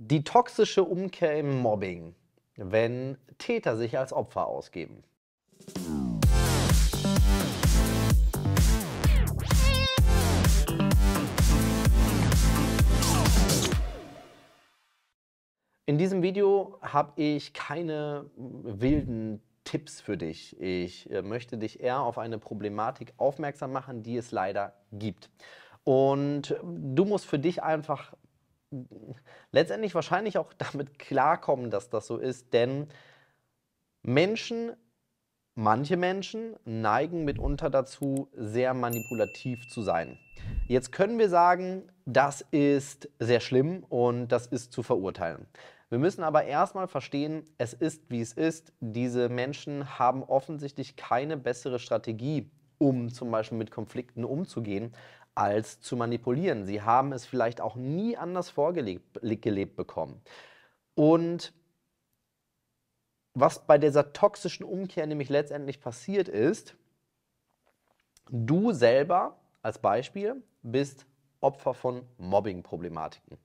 Die toxische Umkehr im Mobbing, wenn Täter sich als Opfer ausgeben. In diesem Video habe ich keine wilden Tipps für dich. Ich äh, möchte dich eher auf eine Problematik aufmerksam machen, die es leider gibt. Und äh, du musst für dich einfach letztendlich wahrscheinlich auch damit klarkommen, dass das so ist, denn Menschen, manche Menschen neigen mitunter dazu, sehr manipulativ zu sein. Jetzt können wir sagen, das ist sehr schlimm und das ist zu verurteilen. Wir müssen aber erstmal verstehen, es ist, wie es ist. Diese Menschen haben offensichtlich keine bessere Strategie, um zum Beispiel mit Konflikten umzugehen, als zu manipulieren. Sie haben es vielleicht auch nie anders vorgelebt bekommen. Und was bei dieser toxischen Umkehr nämlich letztendlich passiert ist, du selber als Beispiel bist Opfer von Mobbing-Problematiken.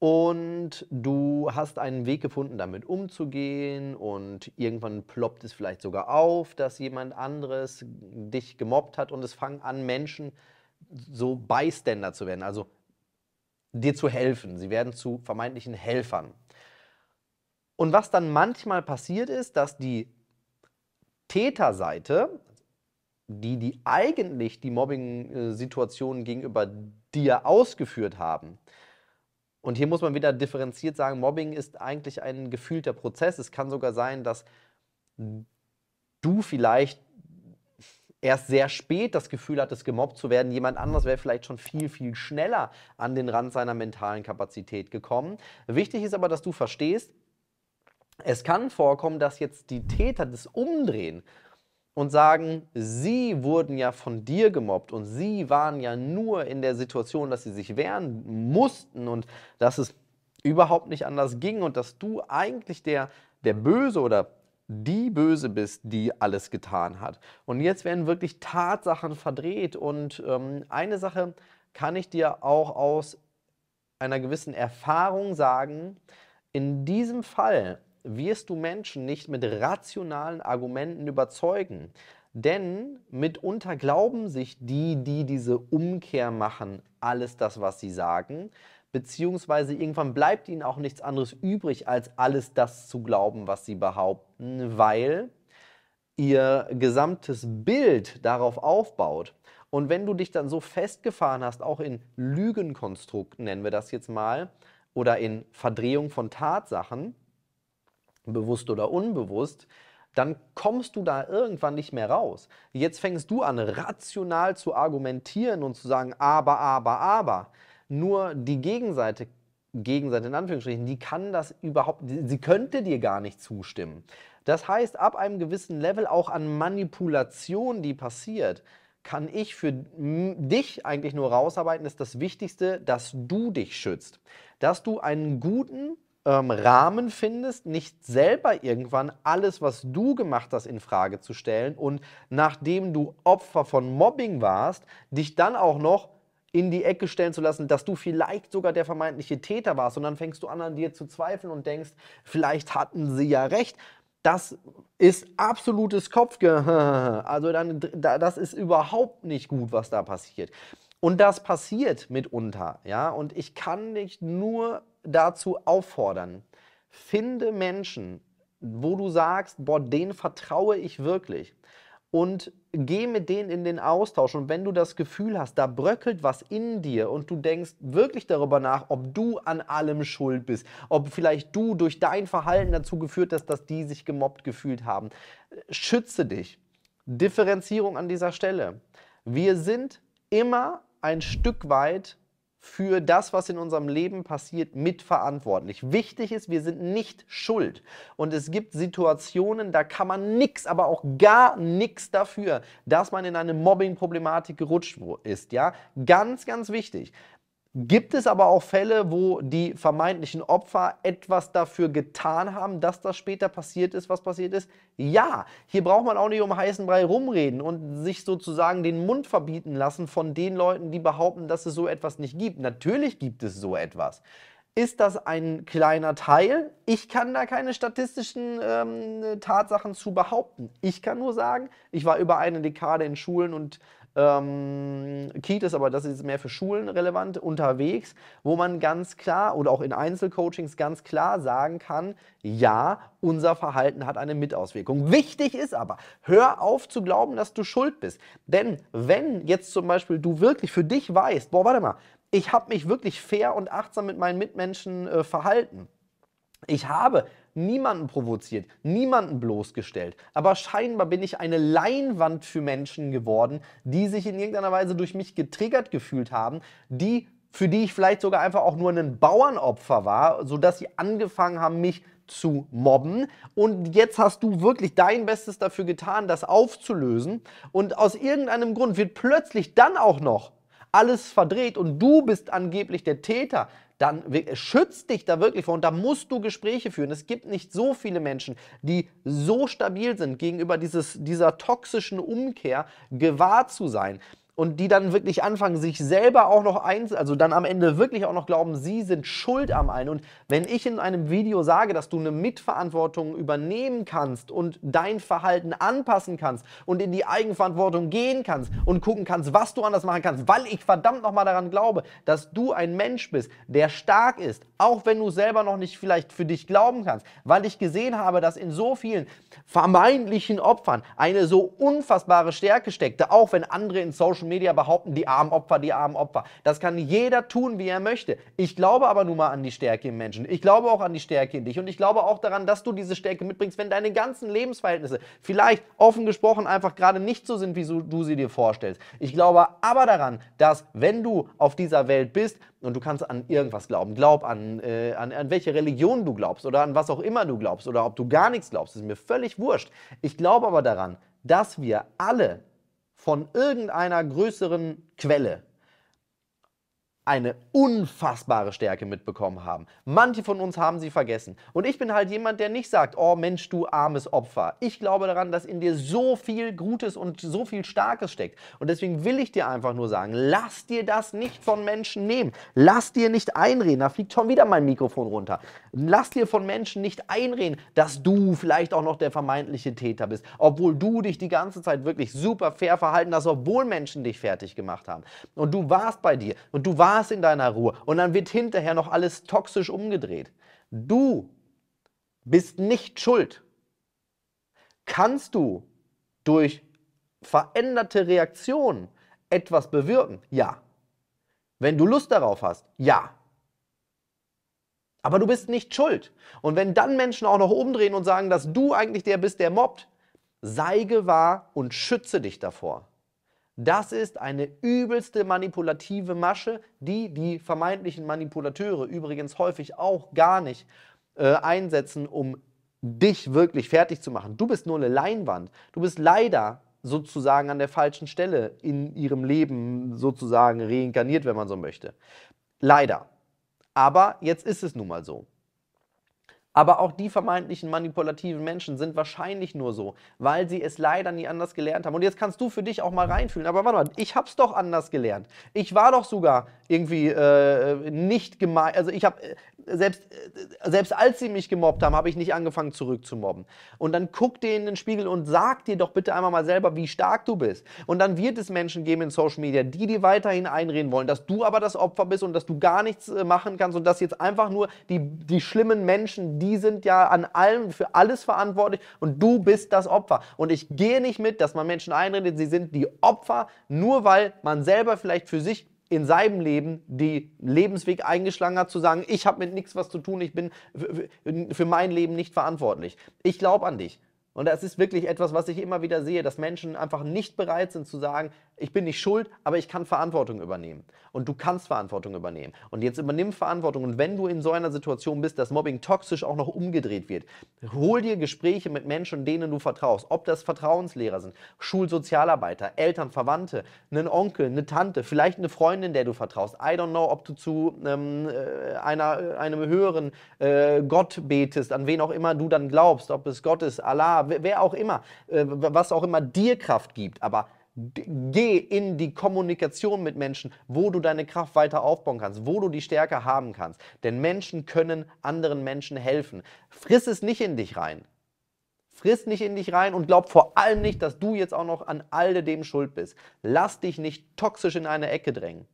Und du hast einen Weg gefunden, damit umzugehen und irgendwann ploppt es vielleicht sogar auf, dass jemand anderes dich gemobbt hat und es fangen an, Menschen so Bystander zu werden, also dir zu helfen. Sie werden zu vermeintlichen Helfern. Und was dann manchmal passiert ist, dass die Täterseite, die, die eigentlich die Mobbing-Situationen gegenüber dir ausgeführt haben, und hier muss man wieder differenziert sagen, Mobbing ist eigentlich ein gefühlter Prozess. Es kann sogar sein, dass du vielleicht erst sehr spät das Gefühl hat, es gemobbt zu werden. Jemand anders wäre vielleicht schon viel, viel schneller an den Rand seiner mentalen Kapazität gekommen. Wichtig ist aber, dass du verstehst, es kann vorkommen, dass jetzt die Täter das umdrehen und sagen, sie wurden ja von dir gemobbt und sie waren ja nur in der Situation, dass sie sich wehren mussten und dass es überhaupt nicht anders ging und dass du eigentlich der, der Böse oder die Böse bist, die alles getan hat. Und jetzt werden wirklich Tatsachen verdreht. Und ähm, eine Sache kann ich dir auch aus einer gewissen Erfahrung sagen, in diesem Fall wirst du Menschen nicht mit rationalen Argumenten überzeugen. Denn mitunter glauben sich die, die diese Umkehr machen, alles das, was sie sagen beziehungsweise irgendwann bleibt ihnen auch nichts anderes übrig, als alles das zu glauben, was sie behaupten, weil ihr gesamtes Bild darauf aufbaut. Und wenn du dich dann so festgefahren hast, auch in Lügenkonstrukten nennen wir das jetzt mal, oder in Verdrehung von Tatsachen, bewusst oder unbewusst, dann kommst du da irgendwann nicht mehr raus. Jetzt fängst du an, rational zu argumentieren und zu sagen, aber, aber, aber. Nur die Gegenseite, Gegenseite in Anführungsstrichen, die kann das überhaupt, sie könnte dir gar nicht zustimmen. Das heißt, ab einem gewissen Level auch an Manipulation, die passiert, kann ich für dich eigentlich nur rausarbeiten, ist das Wichtigste, dass du dich schützt. Dass du einen guten ähm, Rahmen findest, nicht selber irgendwann alles, was du gemacht hast, in Frage zu stellen und nachdem du Opfer von Mobbing warst, dich dann auch noch in die Ecke stellen zu lassen, dass du vielleicht sogar der vermeintliche Täter warst. Und dann fängst du an, an dir zu zweifeln und denkst, vielleicht hatten sie ja recht. Das ist absolutes Kopfgehör. Also dann, das ist überhaupt nicht gut, was da passiert. Und das passiert mitunter, ja. Und ich kann dich nur dazu auffordern, finde Menschen, wo du sagst, boah, den vertraue ich wirklich und geh mit denen in den Austausch. Und wenn du das Gefühl hast, da bröckelt was in dir und du denkst wirklich darüber nach, ob du an allem schuld bist, ob vielleicht du durch dein Verhalten dazu geführt hast, dass die sich gemobbt gefühlt haben, schütze dich. Differenzierung an dieser Stelle. Wir sind immer ein Stück weit für das, was in unserem Leben passiert, mitverantwortlich. Wichtig ist, wir sind nicht schuld. Und es gibt Situationen, da kann man nichts, aber auch gar nichts dafür, dass man in eine Mobbing-Problematik gerutscht ist. Ja, ganz, ganz wichtig. Gibt es aber auch Fälle, wo die vermeintlichen Opfer etwas dafür getan haben, dass das später passiert ist, was passiert ist? Ja, hier braucht man auch nicht um heißen Brei rumreden und sich sozusagen den Mund verbieten lassen von den Leuten, die behaupten, dass es so etwas nicht gibt. Natürlich gibt es so etwas. Ist das ein kleiner Teil? Ich kann da keine statistischen ähm, Tatsachen zu behaupten. Ich kann nur sagen, ich war über eine Dekade in Schulen und ähm, Kitas, aber das ist mehr für Schulen relevant, unterwegs, wo man ganz klar oder auch in Einzelcoachings ganz klar sagen kann, ja, unser Verhalten hat eine Mitauswirkung. Wichtig ist aber, hör auf zu glauben, dass du schuld bist. Denn wenn jetzt zum Beispiel du wirklich für dich weißt, boah, warte mal, ich habe mich wirklich fair und achtsam mit meinen Mitmenschen äh, verhalten, ich habe niemanden provoziert, niemanden bloßgestellt, aber scheinbar bin ich eine Leinwand für Menschen geworden, die sich in irgendeiner Weise durch mich getriggert gefühlt haben, die für die ich vielleicht sogar einfach auch nur ein Bauernopfer war, sodass sie angefangen haben, mich zu mobben. Und jetzt hast du wirklich dein Bestes dafür getan, das aufzulösen. Und aus irgendeinem Grund wird plötzlich dann auch noch alles verdreht und du bist angeblich der Täter, dann schützt dich da wirklich vor und da musst du Gespräche führen. Es gibt nicht so viele Menschen, die so stabil sind, gegenüber dieses, dieser toxischen Umkehr gewahr zu sein und die dann wirklich anfangen, sich selber auch noch eins, also dann am Ende wirklich auch noch glauben, sie sind schuld am allen. Und wenn ich in einem Video sage, dass du eine Mitverantwortung übernehmen kannst und dein Verhalten anpassen kannst und in die Eigenverantwortung gehen kannst und gucken kannst, was du anders machen kannst, weil ich verdammt nochmal daran glaube, dass du ein Mensch bist, der stark ist, auch wenn du selber noch nicht vielleicht für dich glauben kannst, weil ich gesehen habe, dass in so vielen vermeintlichen Opfern eine so unfassbare Stärke steckte, auch wenn andere in Social Social Media behaupten, die armen Opfer, die armen Opfer. Das kann jeder tun, wie er möchte. Ich glaube aber nun mal an die Stärke im Menschen. Ich glaube auch an die Stärke in dich. Und ich glaube auch daran, dass du diese Stärke mitbringst, wenn deine ganzen Lebensverhältnisse vielleicht offen gesprochen einfach gerade nicht so sind, wie du sie dir vorstellst. Ich glaube aber daran, dass wenn du auf dieser Welt bist und du kannst an irgendwas glauben, glaub an, äh, an, an welche Religion du glaubst oder an was auch immer du glaubst oder ob du gar nichts glaubst, ist mir völlig wurscht. Ich glaube aber daran, dass wir alle von irgendeiner größeren Quelle eine unfassbare Stärke mitbekommen haben. Manche von uns haben sie vergessen. Und ich bin halt jemand, der nicht sagt, oh Mensch, du armes Opfer. Ich glaube daran, dass in dir so viel Gutes und so viel Starkes steckt. Und deswegen will ich dir einfach nur sagen, lass dir das nicht von Menschen nehmen. Lass dir nicht einreden. Da fliegt schon wieder mein Mikrofon runter. Lass dir von Menschen nicht einreden, dass du vielleicht auch noch der vermeintliche Täter bist, obwohl du dich die ganze Zeit wirklich super fair verhalten hast, obwohl Menschen dich fertig gemacht haben. Und du warst bei dir und du warst Spaß in deiner Ruhe und dann wird hinterher noch alles toxisch umgedreht. Du bist nicht schuld. Kannst du durch veränderte Reaktionen etwas bewirken? Ja. Wenn du Lust darauf hast? Ja. Aber du bist nicht schuld. Und wenn dann Menschen auch noch umdrehen und sagen, dass du eigentlich der bist, der mobbt, sei gewahr und schütze dich davor. Das ist eine übelste manipulative Masche, die die vermeintlichen Manipulateure übrigens häufig auch gar nicht äh, einsetzen, um dich wirklich fertig zu machen. Du bist nur eine Leinwand. Du bist leider sozusagen an der falschen Stelle in ihrem Leben sozusagen reinkarniert, wenn man so möchte. Leider. Aber jetzt ist es nun mal so. Aber auch die vermeintlichen manipulativen Menschen sind wahrscheinlich nur so, weil sie es leider nie anders gelernt haben. Und jetzt kannst du für dich auch mal reinfühlen. Aber warte mal, ich hab's doch anders gelernt. Ich war doch sogar irgendwie äh, nicht gemein. Also ich habe äh, selbst, äh, selbst als sie mich gemobbt haben, habe ich nicht angefangen zurückzumobben. Und dann guck dir in den Spiegel und sag dir doch bitte einmal mal selber, wie stark du bist. Und dann wird es Menschen geben in Social Media, die dir weiterhin einreden wollen, dass du aber das Opfer bist und dass du gar nichts äh, machen kannst und dass jetzt einfach nur die, die schlimmen Menschen, die sind ja an allem, für alles verantwortlich und du bist das Opfer. Und ich gehe nicht mit, dass man Menschen einredet, sie sind die Opfer, nur weil man selber vielleicht für sich in seinem Leben die Lebensweg eingeschlagen hat, zu sagen, ich habe mit nichts was zu tun, ich bin für mein Leben nicht verantwortlich. Ich glaube an dich. Und das ist wirklich etwas, was ich immer wieder sehe, dass Menschen einfach nicht bereit sind zu sagen, ich bin nicht schuld, aber ich kann Verantwortung übernehmen. Und du kannst Verantwortung übernehmen. Und jetzt übernimm Verantwortung. Und wenn du in so einer Situation bist, dass Mobbing toxisch auch noch umgedreht wird, hol dir Gespräche mit Menschen, denen du vertraust. Ob das Vertrauenslehrer sind, Schulsozialarbeiter, Eltern, Verwandte, einen Onkel, eine Tante, vielleicht eine Freundin, der du vertraust. I don't know, ob du zu ähm, äh, einer, einem höheren äh, Gott betest, an wen auch immer du dann glaubst, ob es Gott ist, Allah, wer auch immer, äh, was auch immer dir Kraft gibt, aber geh in die Kommunikation mit Menschen, wo du deine Kraft weiter aufbauen kannst, wo du die Stärke haben kannst. Denn Menschen können anderen Menschen helfen. Friss es nicht in dich rein. Friss nicht in dich rein und glaub vor allem nicht, dass du jetzt auch noch an all dem schuld bist. Lass dich nicht toxisch in eine Ecke drängen,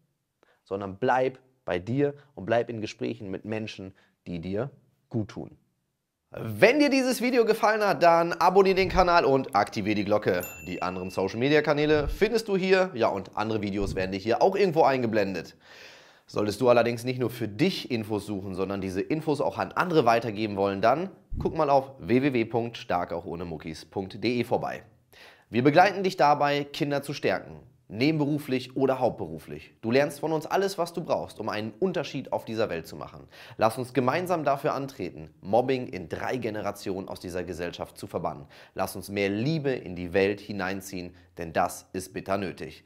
sondern bleib bei dir und bleib in Gesprächen mit Menschen, die dir gut tun. Wenn dir dieses Video gefallen hat, dann abonniere den Kanal und aktiviere die Glocke. Die anderen Social Media Kanäle findest du hier, ja und andere Videos werden dir hier auch irgendwo eingeblendet. Solltest du allerdings nicht nur für dich Infos suchen, sondern diese Infos auch an andere weitergeben wollen, dann guck mal auf www.starkauchohnemuckis.de vorbei. Wir begleiten dich dabei, Kinder zu stärken nebenberuflich oder hauptberuflich. Du lernst von uns alles, was du brauchst, um einen Unterschied auf dieser Welt zu machen. Lass uns gemeinsam dafür antreten, Mobbing in drei Generationen aus dieser Gesellschaft zu verbannen. Lass uns mehr Liebe in die Welt hineinziehen, denn das ist bitter nötig.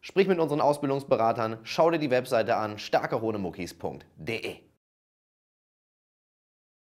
Sprich mit unseren Ausbildungsberatern, schau dir die Webseite an, starkerohnemuckis.de.